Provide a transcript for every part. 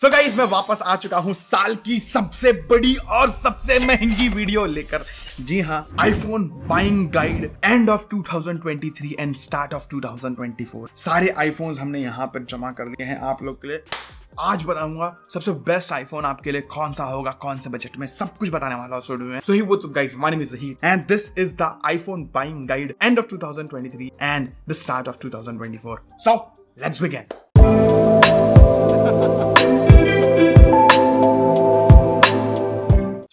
सो so guys मैं वापस आ चुका हूँ साल की सबसे बड़ी और सबसे महंगी वीडियो लेकर जी हाँ iPhone buying guide end of 2023 end start of 2024 सारे फोन हमने यहाँ पर जमा कर दिए हैं आप लोग के लिए आज बताऊंगा सबसे बेस्ट आईफोन आपके लिए कौन सा होगा कौन से बजट में सब कुछ बताने वाला हूँ में सो ही वो गाइस माय नेम इज ही and this is the iPhone buying guide end of 2023 and the start of 2024 so let's begin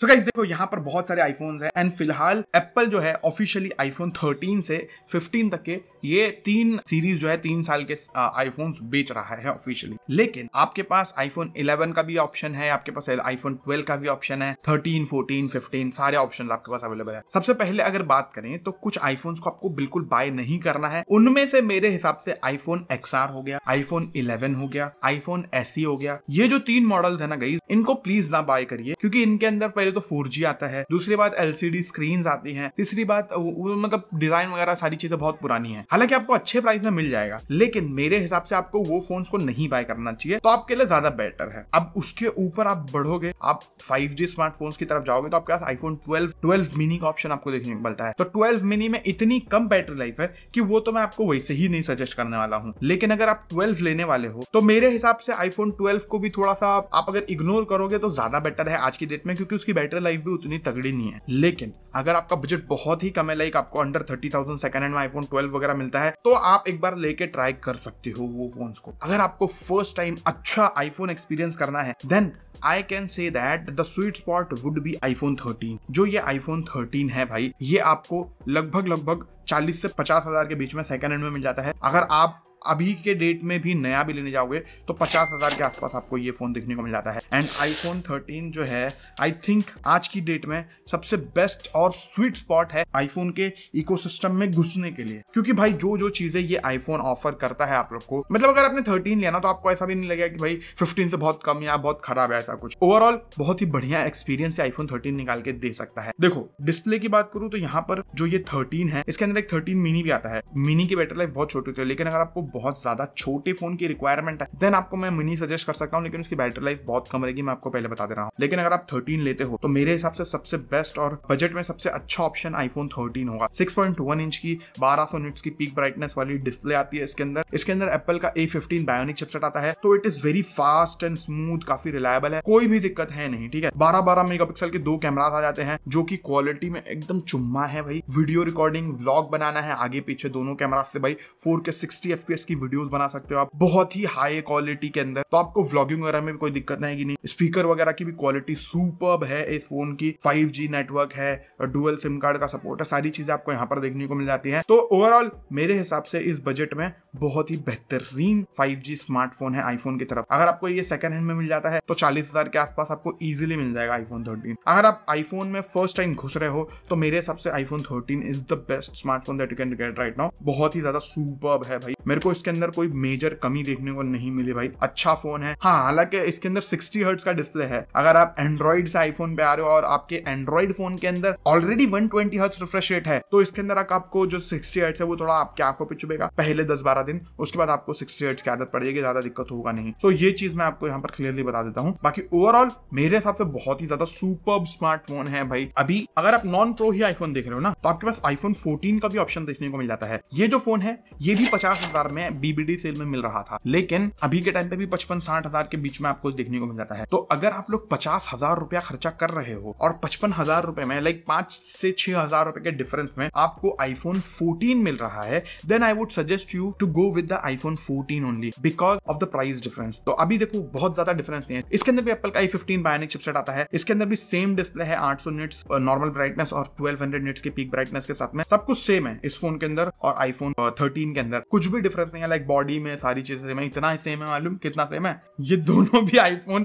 guys देखो यहाँ पर बहुत सारे आईफोन हैं एंड फिलहाल एप्पल जो है ऑफिशियली आईफोन 13 से 15 तक के ये तीन सीरीज जो है तीन साल के आईफोन बेच रहा है ऑफिशियली लेकिन आपके पास आईफोन 11 का भी ऑप्शन है आपके पास आईफोन 12 का भी ऑप्शन है 13, 14, 15 सारे ऑप्शन आपके पास अवेलेबल है सबसे पहले अगर बात करें तो कुछ आईफोन को आपको बिल्कुल बाय नहीं करना है उनमें से मेरे हिसाब से आईफोन एक्स हो गया आईफोन इलेवन हो गया आईफोन एस e हो गया ये जो तीन मॉडल है ना गई इनको प्लीज ना बाय करिए क्योंकि इनके अंदर पहले तो तो फोर आता है दूसरी बात एल सी आती है तीसरी बात मतलब डिजाइन वगैरह सारी चीजें बहुत पुरानी है हालांकि आपको अच्छे प्राइस में मिल जाएगा लेकिन मेरे हिसाब से आपको वो फोन को नहीं बाय करना चाहिए तो आपके लिए ज्यादा बेटर है अब उसके ऊपर आप बढ़ोगे आप फाइव जी स्मार्टफोन्स की तरफ जाओगे तो आपके पास आईफोन ट्वेल्व ट्वेल्व मिनी का ऑप्शन आपको देखने को मिलता है तो ट्वेल्व मिनी में इतनी कम बैटरी लाइफ है कि वो तो मैं आपको वैसे ही नहीं सजेस्ट करने वाला हूँ लेकिन अगर आप ट्वेल्व लेने वाले हो तो मेरे हिसाब से आईफोन ट्वेल्व को भी थोड़ा सा आप अगर इग्नोर करोगे तो ज्यादा बेटर है आज की डेट में क्योंकि उसकी बैटरी बैटरी लाइफ भी उतनी तगड़ी नहीं है लेकिन अगर आपका बजट बहुत ही कम है लाइक आपको under thirty thousand second hand में आईफोन ट्वेल्व वगैरह मिलता है तो आप एक बार लेके ट्राई कर सकते हो वो फोन को अगर आपको फर्स्ट टाइम अच्छा आईफोन एक्सपीरियंस करना है then I can say that the sweet spot would be iPhone 13 जो ये आईफोन 13 है भाई ये आपको लगभग लगभग 40 से पचास हजार के बीच में सेकंड हैंड में मिल जाता है अगर आप अभी के डेट में भी नया भी लेने जाओगे तो पचास हज़ार के आसपास आपको ये फ़ोन देखने को मिल जाता है एंड आईफोन 13 जो है आई थिंक आज की डेट में सबसे बेस्ट और स्वीट स्पॉट है आईफोन के इकोसिस्टम में घुसने के लिए क्योंकि भाई जो जो चीज़ें ये आईफोन ऑफर करता है आप लोग को मतलब अगर आपने थर्टीन लेना तो आपको ऐसा भी नहीं लगेगा कि भाई फिफ्टीन से बहुत कम या बहुत खराब है ऐसा कुछ ओवरऑल बहुत ही बढ़िया एक्सपीरियंस आईफोन थर्टीन निकाल के दे सकता है देखो डिस्प्ले की बात करूं तो यहाँ पर जो ये थर्टीन है इसके अंदर एक थर्टीन मिनी भी आता है मिनी की बैटरी लाइफ बहुत छोटी होती है लेकिन अगर आपको बहुत ज़्यादा छोटे फ़ोन की रिक्वायरमेंट है देन आपको मैं मिनी सजेस्ट कर सकता हूँ लेकिन उसकी बैटरी लाइफ बहुत कम रहेगी मैं आपको पहले बता दे रहा हूँ लेकिन अगर आप थर्टीन लेते हो तो मेरे हिसाब से सबसे बेस्ट और बजट में सबसे अच्छा ऑप्शन आईफोन थर्टीन होगा सिक्स इंच की बारह सौ की पीक ब्राइटनेस वाली डिस्प्ले आती है इसके अंदर इसके अंदर एप्पल का ए फिफ्टीन बायोनिक चिपसेट आता है तो it is very fast and smooth काफी रिलायबल है कोई भी दिक्कत है नहीं ठीक है बारह बारह मेगापिक्सल के दो कैमराज आ जाते हैं जो की क्वालिटी में एकदम चुम्मा है भाई वीडियो रिकॉर्डिंग व्लॉग बनाना है आगे पीछे दोनों कैमरा से भाई फोर के सिक्सटी एफ लाइट्स की वीडियोस बना सकते हो आप बहुत ही हाई क्वालिटी के अंदर तो आपको व्लॉगिंग वगैरह में भी कोई दिक्कत नहीं नहीं स्पीकर वगैरह की भी क्वालिटी सुपर है इस फोन की फाइव नेटवर्क है डुअल सिम कार्ड का सपोर्ट है सारी चीजें आपको यहाँ पर देखने को मिल जाती है तो ओवरऑल मेरे हिसाब से इस बजट में बहुत ही बेहतरीन फाइव स्मार्टफोन है आईफोन की तरफ अगर आपको ये सेकंड हैंड में मिल जाता है तो चालीस हजार के आसपास आपको इजिली मिल जाएगा आईफोन थर्टीन अगर आप आईफोन में फर्स्ट टाइम घुस रहे हो तो मेरे हिसाब से iPhone thirteen is the best smartphone that you can get right now बहुत ही ज्यादा सुपर है भाई मेरे को को इसके अंदर कोई मेजर कमी देखने को नहीं मिली भाई अच्छा फोन है हाँ हालांकि इसके अंदर सिक्सटी हर्ट्स का डिस्प्ले है अगर आप एंड्रॉइड से आईफोन पे आ रहे हो और आपके एंड्रॉइड फोन के अंदर already one twenty hertz refresh rate है तो इसके अंदर आपको जो सिक्सटी हर्ट्स है वो थोड़ा आपके आंखों पर चुभेगा पहले दस बारह दिन उसके बाद आपको सिक्सटी हर्ट्स की आदत पड़ जाएगी ज्यादा दिक्कत होगा नहीं तो ये चीज मैं आपको यहाँ पर क्लियरली बता देता हूँ बाकी ओवरऑल मेरे हिसाब से बहुत ही ज्यादा सुपर स्मार्टफोन है भाई अभी अगर आप नॉन प्रो ही आईफोन देख रहे हो ना तो आपके पास आईफोन फोर्टीन का भी ऑप्शन देखने को मिल जाता है ये जो फोन है ये भी पचास हजार में में बीबीडी सेल में मिल रहा था लेकिन अभी के टाइम पे भी पचपन साठ हजार के बीच में आपको देखने को मिल जाता है तो अगर आप लोग पचास हजार रुपया खर्चा कर रहे हो और पचपन हजार रुपए में लाइक पांच से छह हजार रुपए के डिफरेंस में आपको आईफोन फोर्टीन मिल रहा है then I would suggest you to go with the iPhone fourteen only because of the price difference तो अभी देखो बहुत ज्यादा डिफरेंस नहीं है इसके अंदर भी एप्पल का आई फिफ्टीन बायोनिक चिपसेट आता है इसके अंदर भी सेम डिस्प्ले है आठ सौ निट्स नॉर्मल ब्राइटनेस और 1200 निट्स के पीक ब्राइटनेस के साथ में सब कुछ सेम है इस फोन के अंदर और आईफोन 13 के अंदर कुछ भी डिफरेंस सकते हैं लाइक बॉडी में सारी चीजें सेम है इतना ही सेम है मालूम कितना सेम है ये दोनों भी आईफोन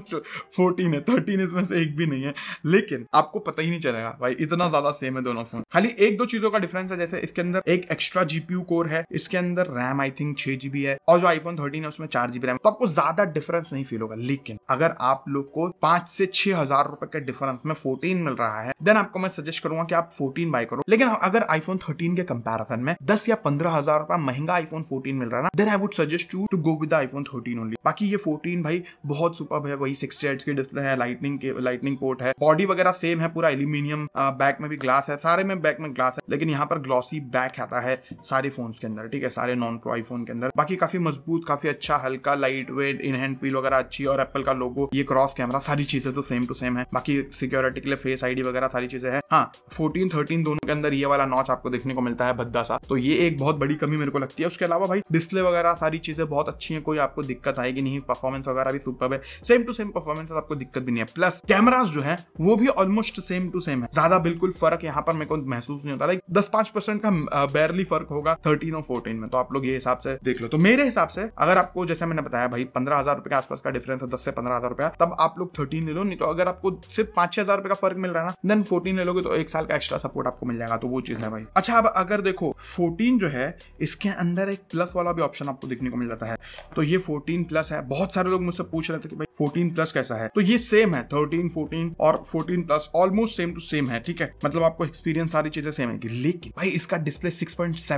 फोर्टीन है थर्टीन इसमें से एक भी नहीं है लेकिन आपको पता ही नहीं चलेगा भाई इतना ज्यादा सेम है दोनों फोन खाली एक दो चीजों का डिफरेंस है जैसे इसके अंदर एक एक्स्ट्रा जीपीयू कोर है इसके अंदर रैम आई थिंक छह जीबी है और जो आईफोन थर्टीन है उसमें चार जीबी रैम तो आपको ज्यादा डिफरेंस नहीं फील होगा लेकिन अगर आप लोग को पांच से छह हजार रुपए के डिफरेंस में फोर्टीन मिल रहा है देन आपको मैं सजेस्ट करूंगा कि आप फोर्टीन बाय करो लेकिन अगर आईफोन थर्टीन के कंपेरिजन में दस या पंद्रह हजार रुपए महंगा आईफोन फोर्टीन मिल रहा ना then I would suggest you to go with iPhone thirteen only बाकी ये फोर्टीन भाई बहुत सुपर है वही सिक्सटी एट्स के डिस्प्ले है लाइटनिंग के लाइटनिंग पोर्ट है बॉडी वगैरह सेम है पूरा एल्यूमिनियम बैक में भी ग्लास है सारे में बैक में ग्लास है लेकिन यहाँ पर ग्लॉसी बैक आता है सारे फोन के अंदर ठीक है सारे नॉन प्रो आईफोन के अंदर बाकी काफी मजबूत काफी अच्छा हल्का light weight in hand feel वगैरह अच्छी और एप्पल का लोगो ये क्रॉस कैमरा सारी चीजें तो सेम टू सेम है बाकी सिक्योरिटी के लिए फेस आईडी वगैरह सारी चीजें हैं हाँ फोर्टीन थर्टीन दोनों के अंदर ये वाला नॉच आपको देखने को मिलता है भद्दा सा तो ये एक बहुत बड़ी कमी मेरे को लगती है उसके अलावा भाई डिस्प्ले वगैरह सारी चीज़ें बहुत अच्छी हैं कोई आपको दिक्कत आएगी नहीं परफॉर्मेंस वगैरह भी सुपर है सेम टू सेम परफॉर्मेंस आपको दिक्कत भी नहीं है प्लस कैमराज जो है वो भी ऑलमोस्ट सेम टू सेम है ज्यादा बिल्कुल फर्क यहाँ पर मेरे को महसूस नहीं होता लाइक दस पांच परसेंट का बेरली फर्क होगा थर्टीन और फोर्टीन में तो आप लोग ये हिसाब से देख लो तो मेरे हिसाब से अगर आपको जैसे मैंने बताया भाई पंद्रह हजार रुपए के आसपास का डिफरेंस है दस से पंद्रह हजार रुपया तब आप लोग थर्टीन ले लो नहीं तो अगर आपको सिर्फ पांच छह हजार रुपए का फर्क मिल रहा है ना देन फोर्टीन ले लोगे तो एक साल का एक्स्ट्रा सपोर्ट आपको मिल जाएगा तो वो चीज है भाई अच्छा अब अगर देखो फोर्टीन जो है इसके अंदर एक प्लस वाला का भी ऑप्शन आपको देखने को मिल जाता है तो ये फोर्टीन प्लस है बहुत सारे लोग मुझसे पूछ रहे थे कि भाई फोर्टीन प्लस कैसा है तो ये सेम है थर्टीन फोर्टीन और fourteen plus almost same to same है ठीक है मतलब आपको एक्सपीरियंस सारी चीजें सेम है लेकिन भाई इसका डिस्प्ले सिक्स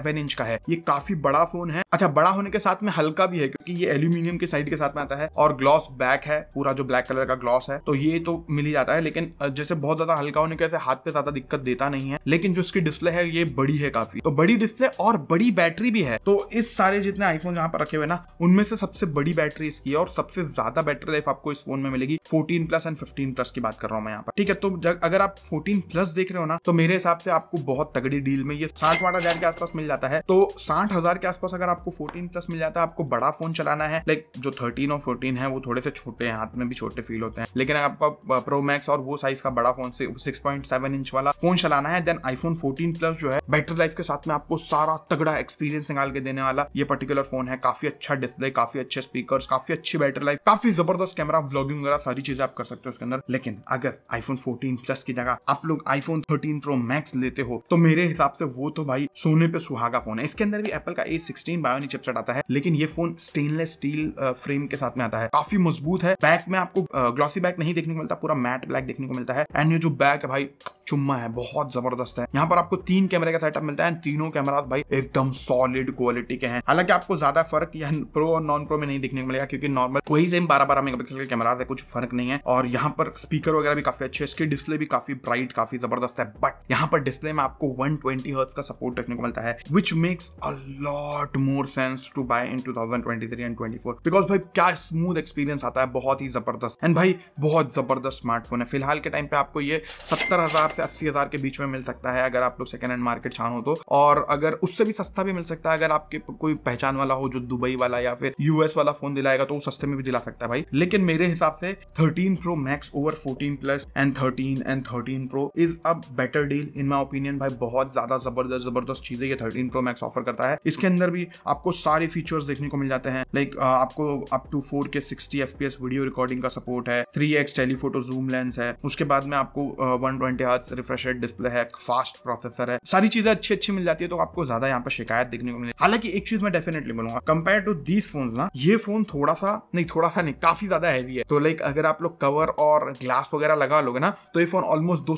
इंच का है ये काफी बड़ा फोन है अच्छा बड़ा होने के साथ में हल्का भी है क्योंकि ये एल्यूमिनियम के साइड के साथ में आता है और ग्लॉस बैक है पूरा जो ब्लैक कलर का ग्लॉस है तो ये तो मिल ही जाता है लेकिन जैसे बहुत ज्यादा हल्का होने के हाथ पे ज्यादा दिक्कत देता नहीं है लेकिन जो इसकी डिस्प्ले है ये बड़ी है काफी तो बड़ी डिस्प्ले और बड़ी बैटरी भी है तो इस सारे सारे जितने आईफोन यहाँ पर रखे हुए ना उनमें से सबसे बड़ी बैटरी इसकी है और सबसे ज्यादा बैटरी लाइफ आपको इस फोन में मिलेगी fourteen plus and fifteen plus की बात कर रहा हूँ मैं यहाँ पर ठीक है तो अगर आप फोर्टीन प्लस देख रहे हो ना तो मेरे हिसाब से आपको बहुत तगड़ी डील में ये साठ वाठ के आसपास मिल जाता है तो साठ के आसपास अगर आपको फोर्टीन प्लस मिल जाता है आपको बड़ा फोन चलाना है लाइक जो थर्टीन और फोर्टीन है वो थोड़े से छोटे हैं हाथ में भी छोटे फील होते हैं लेकिन आपको प्रो मैक्स और वो साइज का बड़ा phone six point seven inch वाला फोन चलाना है देन आईफोन फोर्टीन प्लस जो है बैटरी लाइफ के साथ में आपको सारा तगड़ा एक्सपीरियंस निकाल के देने वाला ये पर्टिकुलर फोन है काफी अच्छा डिस्प्ले काफी अच्छे स्पीकर काफी अच्छी बैटरी लाइफ काफी जबरदस्त कैमरा व्लॉगिंग वगैरह सारी चीजें आप कर सकते हो उसके अंदर लेकिन अगर आईफोन फोर्टीन प्लस की जगह आप लोग आईफोन थर्टीन प्रो मैक्स लेते हो तो मेरे हिसाब से वो तो भाई सोने पे सुहागा फोन है इसके अंदर भी एप्पल का ए सिक्सटीन बायोनी चिपसेट आता है लेकिन ये फोन स्टेनलेस स्टील फ्रेम के साथ में आता है काफी मजबूत है बैक में आपको ग्लॉसी बैक नहीं देखने को मिलता पूरा मैट ब्लैक देखने को मिलता है एंड ये जो बैक है भाई चुम्मा है बहुत जबरदस्त है यहाँ पर आपको तीन कैमरे का सेटअप मिलता है तीनों कैमरा भाई एकदम सॉलिड क्वालिटी के हैं हालांकि आपको ज़्यादा फर्क या प्रो और नॉन प्रो में नहीं देखने को मिलेगा क्योंकि नॉर्मल वही सेम बारह बारह मेगापिक्सल के कैमरा है कुछ फर्क नहीं है और यहाँ पर स्पीकर वगैरह भी काफी अच्छे इसके डिस्प्ले भी काफी ब्राइट काफी जबरदस्त है बट यहाँ पर डिस्प्ले में आपको वन ट्वेंटी का सपोर्ट देखने को मिलता है which makes a lot more sense to buy in two thousand twenty three and twenty four because भाई क्या स्मूथ एक्सपीरियंस आता है बहुत ही जबरदस्त एंड भाई बहुत जबरदस्त स्मार्टफोन है फिलहाल के टाइम पे आपको ये सत्तर हजार से अस्सी हजार के बीच में मिल सकता है अगर आप लोग सेकंड हैंड मार्केट छान हो तो और अगर उससे भी सस्ता भी मिल सकता है अगर आपके कोई पहचान वाला हो जो दुबई वाला या फिर यूएस वाला फोन दिलाएगा तो वो सस्ते में भी दिला सकता है भाई लेकिन मेरे हिसाब से thirteen pro max over fourteen plus and thirteen and thirteen pro is a better deal in my opinion भाई बहुत ज्यादा जबरदस्त जबरदस्त चीजें ये थर्टीन प्रो मैक्स ऑफर करता है इसके अंदर भी आपको सारे फीचर्स देखने को मिल जाते हैं लाइक आपको up to four K sixty F video recording का सपोर्ट है three x telephoto zoom lens है उसके बाद में आपको one twenty hertz refresh display है फास्ट प्रोसेसर है सारी चीजें अच्छी अच्छी मिल जाती है तो आपको ज्यादा यहाँ पर शिकायत देखने को मिले हालांकि एक चीज मैं डेफिनेटली बोलूंगा कंपेयर टू दीज फोन ना ये फोन थोड़ा सा नहीं थोड़ा सा नहीं काफी ज्यादा हैवी है तो लाइक अगर आप लोग कवर और ग्लास वगैरह लगा लोगे ना तो ये फोन ऑलमोस्ट दो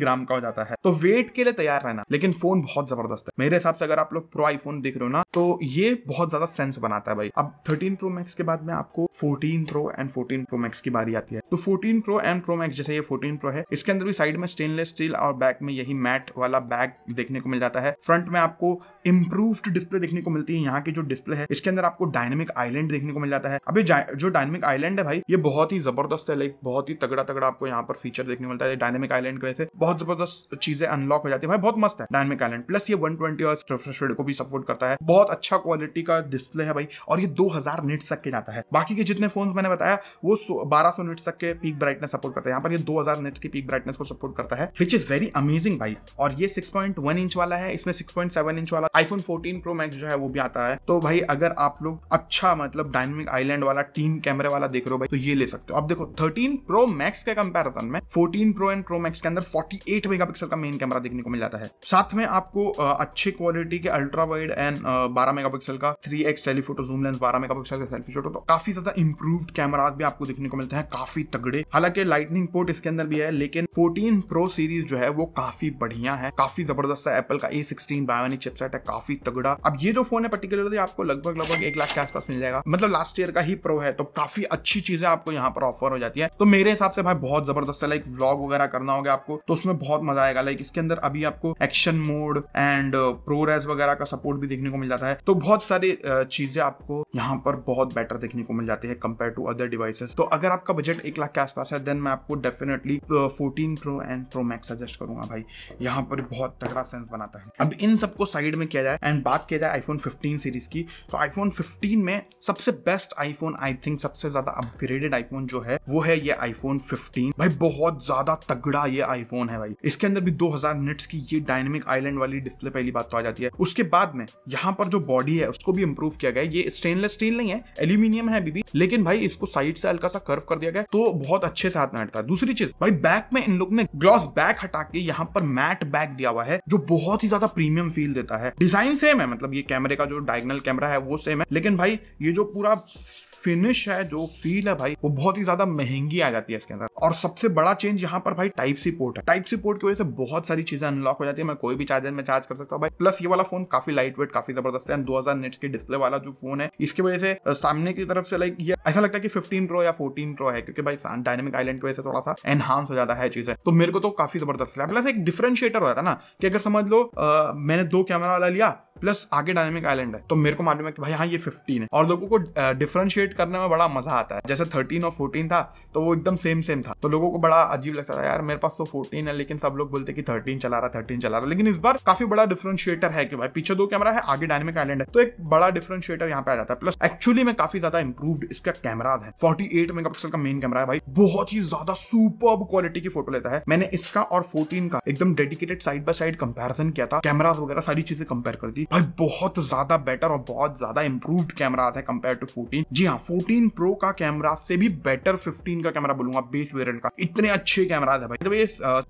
ग्राम का हो जाता है तो वेट के लिए तैयार रहना लेकिन फोन बहुत जबरदस्त है मेरे हिसाब से अगर आप लोग प्रो आईफोन देख रहे हो ना तो ये बहुत ज्यादा सेंस बनाता है भाई अब थर्टीन प्रो मैक्स के बाद में आपको fourteen pro and fourteen pro max की बारी आती है तो fourteen pro and pro max जैसे ये फोर्टीन प्रो है इसके अंदर भी साइड में स्टेनलेस स्टील और बैक में यही मैट वाला बैग देखने को मिल जाता है फ्रंट में आपको इंप्रूव्ड डिस्प्ले देखने को मिलती है यहाँ की जो डिस्प्ले है इसके अंदर आपको डायनेमिक आइलैंड देखने को मिल जाता है अभी जो डायनेमिक आइलैंड है भाई ये बहुत ही जबरदस्त है लाइक बहुत ही तगड़ा तगड़ा आपको यहाँ पर फीचर देखने को मिलता है डायनेमिक आइलैंड की वजह से बहुत जबरदस्त चीजें अनलॉक हो जाती है भाई बहुत मस्त है डायनेमिक आइलैंड प्लस ये वन ट्वेंटी को भी सपोर्ट करता है बहुत अच्छा क्वालिटी का डिस्प्ले है भाई और ये दो हजार निट्स तक के जाता है बाकी के जितने फोन मैंने बताया वो बारह सौ निट तक के पीक ब्राइटनेस सपोर्ट करता है यहाँ पर ये दो हजार निट्स की पीक ब्राइटनेस को सपोर्ट करता है विच इज वेरी अमेजिंग भाई और ये सिक्स पॉइंट वन इंच वाला है इसमें सिक्स पॉइंट सेवन इंच वाला आईफोन फोर्टीन प्रो मैक्स जो है वो भी आता है तो भाई अगर आप लोग अच्छा मतलब डायनेमिक आइलैंड वाला तीन कैमरे वाला देख रहे हो भाई तो ये ले सकते हो अब देखो थर्टीन प्रो मैक्स के कंपेरिजन में fourteen pro and pro max के अंदर फोर्टी एट मेगापिक्सल का मेन कैमरा देखने को मिल जाता है साथ में आपको अच्छी क्वालिटी के अल्ट्रा वाइड एंड बारह मेगा का three x telephoto zoom lens बारह मेगा का सेल्फी फोटो तो काफी ज्यादा इंप्रूव कैमराज भी आपको देखने को मिलता है काफी तगड़े हालांकि लाइटनिंग पोर्ट इसके अंदर भी है लेकिन 14 प्रो सीरीज जो है वो काफी बढ़िया है काफी जबरदस्त है एप्पल का ए सिक्सटीन बायोनिक चिपसेट है है काफी तगड़ा अब ये जो फोन है पर्टिकुलरली आपको लगभग लगभग एक लाख के आसपास मिल जाएगा मतलब लास्ट ईयर का ही प्रो है तो काफी अच्छी चीजें आपको यहाँ पर ऑफर हो जाती है तो मेरे हिसाब से भाई बहुत जबरदस्त है लाइक व्लॉग वगैरह करना होगा आपको तो उसमें बहुत मजा आएगा लाइक इसके अंदर अभी आपको action mode and ProRes वगैरह का सपोर्ट भी देखने को मिल जाता है तो बहुत सारी uh, चीजें आपको यहाँ पर बहुत बेटर देखने को मिल जाती है कंपेयर टू अदर डिवाइसेस तो अगर आपका बजट एक लाख के आसपास है देन मैं आपको definitely fourteen pro and pro max suggest करूंगा भाई यहाँ पर बहुत तगड़ा सेंस बनाता है अब इन सबको साइड में किया जाए एंड बात किया जाए आईफोन 15 सीरीज की तो आईफोन 15 में सबसे बेस्ट आईफोन आई थिंक सबसे ज्यादा अपग्रेडेड आईफोन जो है वो है ये आईफोन 15 भाई बहुत ज्यादा तगड़ा ये आईफोन है भाई इसके अंदर भी 2000 हजार निट्स की ये डायनेमिक आईलैंड वाली डिस्प्ले पहली बात तो आ जाती है उसके बाद में यहाँ पर जो बॉडी है उसको भी इम्प्रूव किया गया ये स्टेनलेस स्टील नहीं है एल्यूमिनियम है अभी भी लेकिन भाई इसको साइड से हल्का सा कर्व कर दिया गया तो बहुत अच्छे से हाथ में हटता है दूसरी चीज भाई बैक में इन लोग ने ग्लॉस बैक हटा के यहाँ पर मैट बैक दिया हुआ है जो बहुत ही ज्यादा प्रीमियम फील देता है डिजाइन सेम है मतलब ये कैमरे का जो डायगनल कैमरा है वो सेम है लेकिन भाई ये जो पूरा फिनिश है जो फील है भाई वो बहुत ही ज्यादा महंगी आ जाती है इसके अंदर और सबसे बड़ा चेंज यहाँ पर भाई टाइप सी पोर्ट है टाइप सी पोर्ट की वजह से बहुत सारी चीजें अनलॉक हो जाती है मैं कोई भी चार्जर में चार्ज कर सकता हूँ भाई प्लस ये वाला फोन काफी लाइट वेट काफी जबरदस्त है दो हजार नेट्स के डिस्प्ले वाला जो फोन है इसकी वजह से सामने की तरफ से लाइक ये ऐसा लगता है कि फिफ्टीन प्रो या फोर्टीन प्रो है क्योंकि भाई डायनेमिक आइलैंड की वजह से थोड़ा सा एनहांस हो जाता है चीजें तो मेरे को तो काफी जबरदस्त है प्लस एक डिफ्रेंशिएटर होता है ना कि अगर समझ लो आ, मैंने दो कैमरा वाला लिया प्लस आगे डायनेमिक आइलैंड है तो मेरे को मालूम है कि भाई हाँ ये फिफ्टीन है और लोगों को डिफ्रेंशिएट करने में बड़ा मजा आता है जैसे थर्टीन और फोर्टीन था तो वो एकदम सेम सेम था तो लोगों को बड़ा अजीब लगता था यार मेरे पास तो फोर्टीन है लेकिन सब लोग बोलते कि थर्टीन चला रहा थर्टीन चला रहा लेकिन इस बार काफी बड़ा डिफ्रेंशिएटर है कि भाई पीछे दो कैमरा है आगे डायनेमिक आइलैंड है तो एक बड़ा डिफ्रेंशिएटर यहाँ पे आ जाता है प्लस एक्चुअली में काफी ज्यादा इंप्रूव इसका कैमराज है फोर्टी एट मेगापिक्सल का मेन कैमरा है भाई बहुत ही ज्यादा सुपर क्वालिटी की फोटो लेता है मैंने इसका और फोर्टीन का एकदम dedicated side by side comparison किया था कैमराज वगैरह सारी चीजें कंपेयर कर दी भाई बहुत ज्यादा बेटर और बहुत ज्यादा इंप्रूव्ड कैमरा आता है कंपेयर टू फोर्टीन जी हाँ फोर्टीन प्रो का कैमरा से भी बेटर फिफ्टीन का कैमरा बोलूंगा बेस वेरियंट का इतने अच्छे कैमरा है भाई तो ये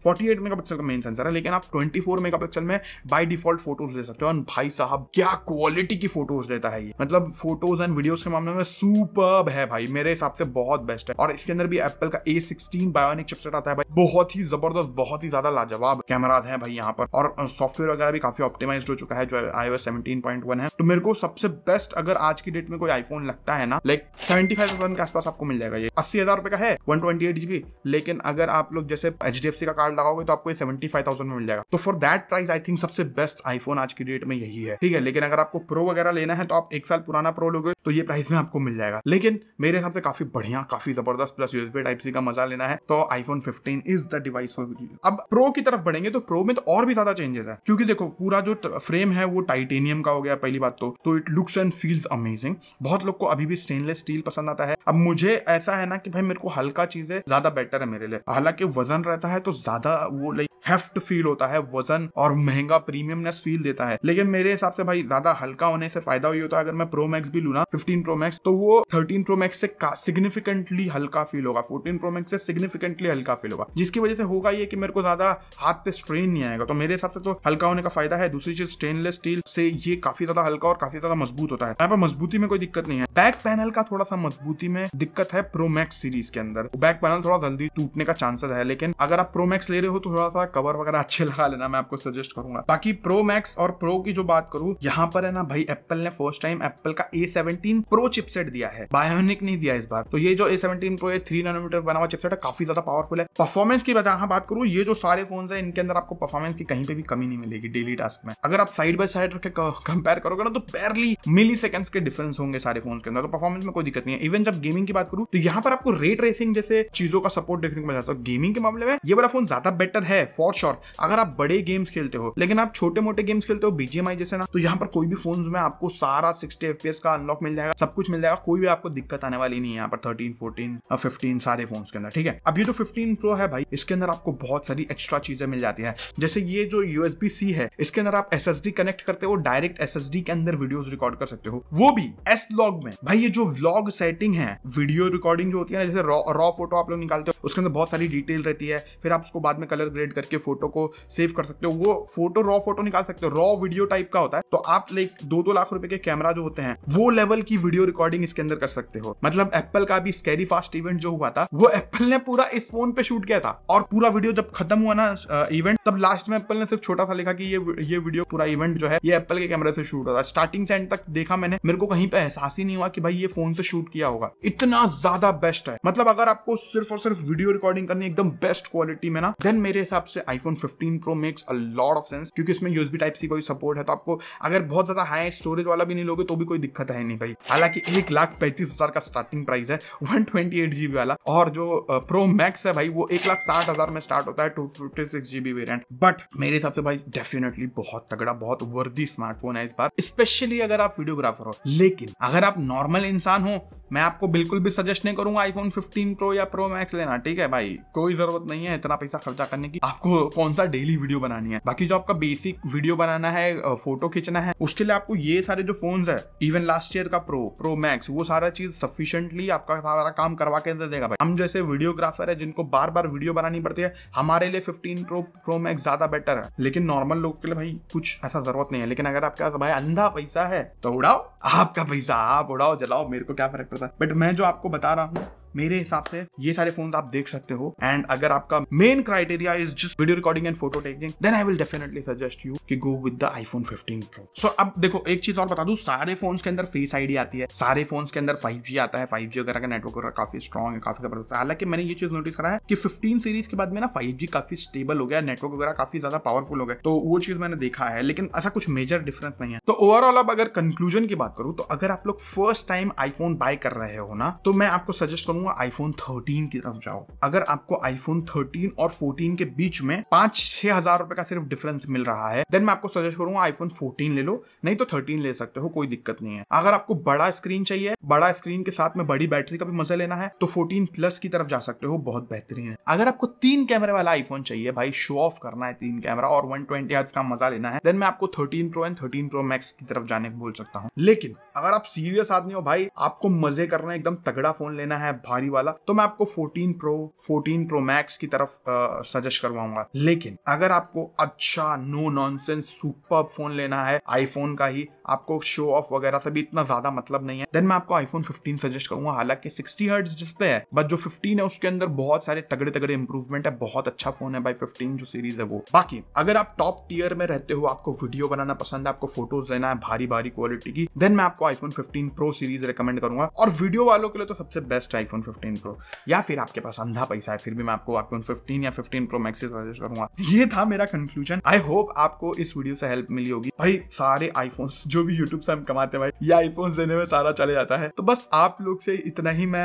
फोर्टी एट मेगापिक्सल का मेन सेंसर है लेकिन आप ट्वेंटी फोर मेगापिक्सल में बाई डिफॉल्ट फोटोज ले सकते हो और भाई साहब क्या क्वालिटी की फोटोज देता है ये मतलब फोटोज एंड वीडियोज के मामले में सुपर है भाई मेरे हिसाब से बहुत बेस्ट है और इसके अंदर भी एप्पल का ए सिक्सटीन बायोनिक चिपसेट आता है भाई बहुत ही जबरदस्त बहुत ही ज्यादा लाजवाब कैमराज है भाई यहाँ पर और सॉफ्टवेयर वगैरह भी काफी ऑप्टिमाइज हो चुका है जो आई फाइव और सेवनटीन पॉइंट वन है तो मेरे को सबसे बेस्ट अगर आज की डेट में कोई आईफोन लगता है ना लाइक सेवेंटी फाइव थाउजेंड के आसपास आपको मिल जाएगा ये अस्सी हजार रुपए का है वन ट्वेंटी एट जीबी लेकिन अगर आप लोग जैसे एच डी एफ सी का कार्ड लगाओगे तो आपको सेवेंटी फाइव थाउजेंड में मिल जाएगा तो for that price I think सबसे बेस्ट आईफोन आज की डेट में यही है ठीक है लेकिन अगर आपको प्रो वगैरह लेना है तो आप एक साल पुराना प्रो लोगे तो ये प्राइस में आपको मिल जाएगा लेकिन मेरे हिसाब से काफी बढ़िया काफी जबरदस्त प्लस यूएसबी टाइप सी का मजा लेना है तो iPhone fifteen is the device अब प्रो की तरफ बढ़ेंगे तो प्रो में तो और भी ज्यादा चेंजेस है क्योंकि देखो पूरा जो फ्रेम है वो टाइट टाइटेनियम का हो गया पहली बात तो तो it looks and feels amazing बहुत लोग को अभी भी स्टेनलेस स्टील पसंद आता है अब मुझे ऐसा है ना कि भाई मेरे को हल्का चीज है ज्यादा बेटर है मेरे लिए हालांकि वजन रहता है तो ज्यादा वो लाइक हेफ्ट फील होता है वजन और महंगा प्रीमियमनेस फील देता है लेकिन मेरे हिसाब से भाई ज्यादा हल्का होने से फायदा हुई होता है अगर मैं प्रो मैक्स भी लू ना फिफ्टीन प्रो मैक्स तो वो थर्टीन प्रो मैक्स से सिग्निफिकेंटली हल्का फील होगा फोर्टीन प्रो मैक्स से सिग्निफिकेंटली हल्का फील होगा जिसकी वजह से होगा ये कि मेरे को ज्यादा हाथ पे स्ट्रेन नहीं आएगा तो मेरे हिसाब से तो हल्का होने का फायदा है दूसरी चीज स्टेनलेस स्टील से ये काफी ज्यादा हल्का और काफी ज्यादा मजबूत होता है यहाँ पर मजबूती में कोई दिक्कत नहीं है बैक पैनल का थोड़ा सा मजबूती में दिक्कत है प्रोमैक्स सीरीज के अंदर बैक पैनल थोड़ा जल्दी टूटने का चांसेस है लेकिन अगर आप प्रोमैक्स ले रहे हो तो थोड़ा सा कवर वगैरह अच्छे लगा लेना मैं आपको सजेस्ट करूंगा बाकी प्रो मैक्स और प्रो की जो बात करूँ यहाँ पर है ना भाई एप्पल ने फर्स्ट टाइम एप्पल का ए सेवनटीन प्रो चिपसेट दिया है बायोनिक नहीं दिया इस बार तो ये जो A seventeen pro three nanometre बना हुआ चिपसेट है काफी ज्यादा पावरफुल है परफॉर्मेंस की हाँ, बात करूँ ये जो सारे फोन है इनके अंदर आपको परफॉर्मेंस की कहीं पे भी कमी नहीं मिलेगी डेली टास्क में अगर आप साइड बाय साइड कंपेयर करके कंपेयर करोगे ना तो पेरली मिली सेकंड्स के डिफरेंस होंगे सारे फोन के अंदर तो परफॉर्मेंस में कोई दिक्कत नहीं है इवन जब गेमिंग की बात करूँ तो यहाँ पर आपको रेट रेसिंग जैसे चीजों का सपोर्ट देखने को मिल जाता है गेमिंग के मामले में ये वाला फोन ज्यादा बेटर है फॉर श्योर अगर आप बड़े गेम्स खेलते हो लेकिन आप छोटे मोटे गेम्स खेलते हो बीजीएमआई जैसे ना तो यहाँ पर कोई भी फोन में आपको सारा सिक्सटी एफपीएस का अनलॉक मिल जाएगा सब कुछ मिल जाएगा कोई भी आपको दिक्कत आने वाली नहीं है यहाँ पर थर्टीन फोर्टीन फिफ्टीन सारे फोन के अंदर ठीक है अब ये जो फिफ्टीन प्रो है भाई इसके अंदर आपको बहुत सारी एक्स्ट्रा चीजें मिल जाती है जैसे ये जो यूएसबी सी है इसके अंदर आप एस कनेक्ट कर सकते हो डायरेक्ट एस के अंदर वीडियो रिकॉर्ड कर सकते हो वो भी एस लॉग में भाई ये जो व्लॉग सेटिंग है वीडियो रिकॉर्डिंग जो होती है ना जैसे रॉ रॉ फोटो आप लोग निकालते हो उसके अंदर बहुत सारी डिटेल रहती है फिर आप उसको बाद में कलर ग्रेड करके फोटो को सेव कर सकते हो वो फोटो रॉ फोटो निकाल सकते हो रॉ वीडियो टाइप का होता है तो आप लाइक दो दो लाख रुपए के कैमरा जो होते हैं वो लेवल की वीडियो रिकॉर्डिंग इसके अंदर कर सकते हो मतलब एप्पल का भी स्कैरी फास्ट इवेंट जो हुआ था वो एप्पल ने पूरा इस फोन पे शूट किया था और पूरा वीडियो जब खत्म हुआ ना इवेंट तब लास्ट में एप्पल ने सिर्फ छोटा सा लिखा कि ये ये वीडियो पूरा इवेंट जो है ये एप्पल के कैमरे से शूट हो रहा था स्टार्टिंग से एंड तक देखा मैंने मेरे को कहीं पे एहसास ही नहीं हुआ कि भाई ये फोन से शूट किया होगा इतना ज्यादा बेस्ट है मतलब अगर आपको सिर्फ और सिर्फ वीडियो रिकॉर्डिंग करनी एकदम बेस्ट क्वालिटी में ना देन मेरे हिसाब से iPhone fifteen pro max a lot of sense क्योंकि इसमें यूएसबी टाइप सी कोई सपोर्ट है तो आपको अगर बहुत ज्यादा हाई स्टोरेज वाला भी नहीं लोगे तो भी कोई दिक्कत है नहीं भाई हालांकि एक लाख पैंतीस हजार का स्टार्टिंग प्राइस है वन ट्वेंटी एट जीबी वाला और जो प्रो मैक्स है भाई वो एक लाख साठ हजार में स्टार्ट होता है two fifty six GB variant but मेरे हिसाब से भाई डेफिनेटली बहुत तगड़ा बहुत वर्दी ही स्मार्टफोन है इस बार स्पेशली अगर आप वीडियोग्राफर हो लेकिन अगर आप नॉर्मल इंसान हो मैं आपको बिल्कुल भी सजेस्ट नहीं करूंगा आईफोन 15 प्रो या प्रो मैक्स लेना ठीक है भाई कोई जरूरत नहीं है इतना पैसा खर्चा करने की आपको कौन सा डेली वीडियो बनानी है बाकी जो आपका बेसिक वीडियो बनाना है फोटो खींचना है उसके लिए आपको ये सारे जो फोन है इवन लास्ट ईयर का प्रो प्रो मैक्स वो सारा चीज सफिशियंटली आपका सारा काम करवा के दे देगा भाई हम जैसे वीडियोग्राफर है जिनको बार बार वीडियो बनानी पड़ती है हमारे लिए फिफ्टीन प्रो प्रो मैक्स ज्यादा बेटर है लेकिन नॉर्मल लोग के लिए भाई कुछ ऐसा जरूरत नहीं है लेकिन अगर आपके पास भाई अंधा पैसा है तो उड़ाओ आपका पैसा आप उड़ाओ जलाओ मेरे को क्या फर्क पड़ता है बट मैं जो आपको बता रहा हूँ मेरे हिसाब से ये सारे फोन आप देख सकते हो एंड अगर आपका main criteria is just video recording and photo taking then I will definitely suggest you कि go with the iPhone 15 pro so अब देखो एक चीज और बता दू सारे फोन के अंदर फेस आईडी आती है सारे फोन के अंदर फाइव आता है फाइव जी वगैरह का नेटवर्क वगैरह काफी स्ट्रॉग है काफी जबरदस्त है हालांकि मैंने ये चीज नोटिस करा है कि फिफ्टीन सीरीज के बाद में ना फाइव काफी स्टेबल हो गया नेटवर्क वगैरह काफी ज्यादा पावरफुल हो गया तो वो चीज मैंने देखा है लेकिन ऐसा कुछ मेजर डिफरेंस नहीं है तो ओवरऑल अब अगर कंक्लूजन की बात करूं तो अगर आप लोग फर्स्ट टाइम आईफोन बाय कर रहे हो ना तो मैं आपको सजेस्ट करूँ चाहूंगा आईफोन 13 की तरफ जाओ अगर आपको आईफोन 13 और 14 के बीच में पांच छह हजार रुपए का सिर्फ डिफरेंस मिल रहा है देन मैं आपको सजेस्ट करूंगा आईफोन 14 ले लो नहीं तो 13 ले सकते हो कोई दिक्कत नहीं है अगर आपको बड़ा स्क्रीन चाहिए बड़ा स्क्रीन के साथ में बड़ी बैटरी का भी मजा लेना है तो फोर्टीन प्लस की तरफ जा सकते हो बहुत बेहतरीन है अगर आपको तीन कैमरे वाला आईफोन चाहिए भाई शो ऑफ करना है तीन कैमरा और वन ट्वेंटी का मजा लेना है देन मैं आपको thirteen pro and thirteen pro max की तरफ जाने बोल सकता हूँ लेकिन अगर आप सीरियस आदमी हो भाई आपको मजे करना एकदम तगड़ा फोन लेना है भारी वाला तो मैं आपको 14 प्रो 14 प्रो मैक्स की तरफ सजेस्ट करवाऊंगा लेकिन अगर आपको अच्छा नो नॉनसेंस सुपर फोन लेना है आईफोन का ही आपको शो ऑफ वगैरह से भी इतना ज्यादा मतलब नहीं है देन मैं आपको आईफोन 15 सजेस्ट करूंगा हालांकि 60 हर्ट्ज जिसपे है बट जो 15 है उसके अंदर बहुत सारे तगड़े तगड़े इंप्रूवमेंट है बहुत अच्छा फोन है बाई 15 जो सीरीज है वो बाकी अगर आप टॉप टीयर में रहते हो आपको वीडियो बनाना पसंद है आपको फोटोज लेना है भारी भारी क्वालिटी की देन मैं आपको आईफोन 15 प्रो सीरीज रिकमेंड करूंगा और वीडियो वालों के लिए तो सबसे best iPhone iPhone fifteen pro या फिर आपके पास अंधा पैसा है फिर भी मैं आपको आईफोन फिफ्टीन या फिफ्टीन प्रो मैक्स सजेस्ट करूंगा ये था मेरा कंक्लूजन आई होप आपको इस वीडियो से हेल्प मिली होगी भाई सारे आईफोन जो भी यूट्यूब से हम कमाते हैं भाई ये आईफोन देने में सारा चले जाता है तो बस आप लोग से इतना ही मैं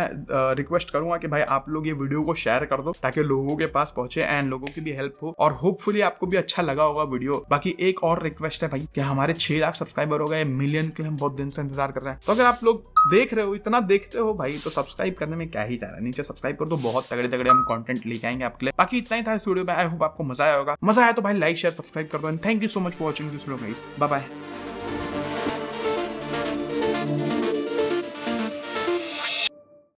रिक्वेस्ट करूंगा कि भाई आप लोग ये वीडियो को शेयर कर दो ताकि लोगों के पास पहुंचे एंड लोगों की भी हेल्प हो और होपफुली आपको भी अच्छा लगा होगा वीडियो बाकी एक और रिक्वेस्ट है भाई कि हमारे छह लाख सब्सक्राइबर हो गए मिलियन के हम बहुत दिन से इंतजार कर रहे हैं तो अगर आप लोग देख रहे हो इतना देखते हो भाई तो सब्सक्राइब करने में में क्या ही जाना नीचे सब्सक्राइब कर दो बहुत तगड़े तगड़े हम कॉन्टेंट लेके आएंगे आपके लिए बाकी इतना ही था इस वीडियो में आई होप आपको मजा आया होगा मजा आया तो भाई लाइक शेयर सब्सक्राइब कर दो and thank you so much for watching this video guys bye bye